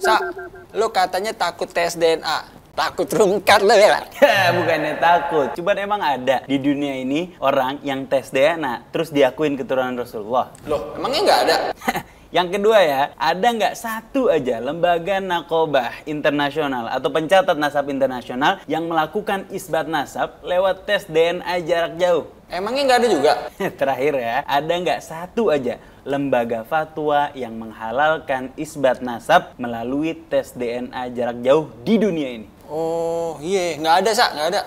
Sa, lu katanya takut tes DNA takut rungkat lo ya bukannya takut cuman emang ada di dunia ini orang yang tes DNA terus diakuin keturunan Rasulullah loh emangnya nggak ada Yang kedua ya, ada nggak satu aja lembaga nakobah internasional atau pencatat nasab internasional yang melakukan isbat nasab lewat tes DNA jarak jauh? Emangnya nggak ada juga? Terakhir ya, ada nggak satu aja lembaga fatwa yang menghalalkan isbat nasab melalui tes DNA jarak jauh di dunia ini. Oh iya, yeah. nggak ada, Sa, nggak ada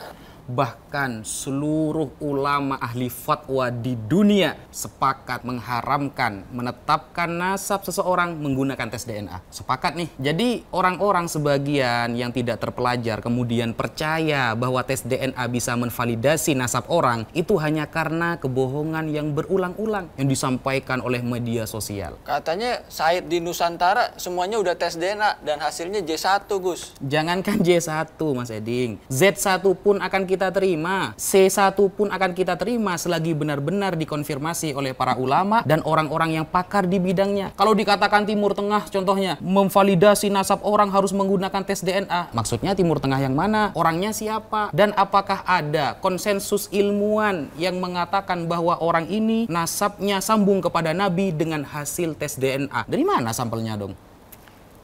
bahkan seluruh ulama ahli fatwa di dunia sepakat mengharamkan menetapkan nasab seseorang menggunakan tes DNA. Sepakat nih. Jadi orang-orang sebagian yang tidak terpelajar kemudian percaya bahwa tes DNA bisa menvalidasi nasab orang itu hanya karena kebohongan yang berulang-ulang yang disampaikan oleh media sosial. Katanya Said di Nusantara semuanya udah tes DNA dan hasilnya J1, Gus. Jangankan J1, Mas Eding. Z1 pun akan kita kita terima, C1 pun akan kita terima selagi benar-benar dikonfirmasi oleh para ulama dan orang-orang yang pakar di bidangnya. Kalau dikatakan Timur Tengah contohnya memvalidasi nasab orang harus menggunakan tes DNA, maksudnya Timur Tengah yang mana, orangnya siapa, dan apakah ada konsensus ilmuwan yang mengatakan bahwa orang ini nasabnya sambung kepada Nabi dengan hasil tes DNA. Dari mana sampelnya dong?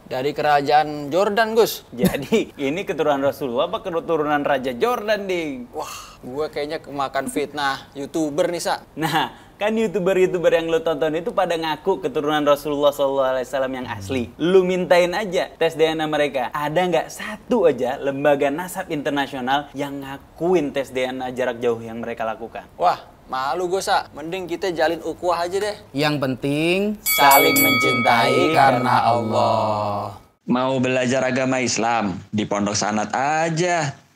Dari kerajaan Jordan, Gus. Jadi, ini keturunan Rasulullah apa keturunan Raja Jordan, Ding? Wah, gue kayaknya kemakan fitnah YouTuber nih, Sa. Nah, kan YouTuber-YouTuber yang lo tonton itu pada ngaku keturunan Rasulullah SAW yang asli. Lu mintain aja tes DNA mereka. Ada nggak satu aja lembaga nasab internasional yang ngakuin tes DNA jarak jauh yang mereka lakukan? Wah, Malu gue, Sa. Mending kita jalin ukuah aja deh. Yang penting... Saling mencintai karena Allah. Mau belajar agama Islam? Di Pondok Sanat aja.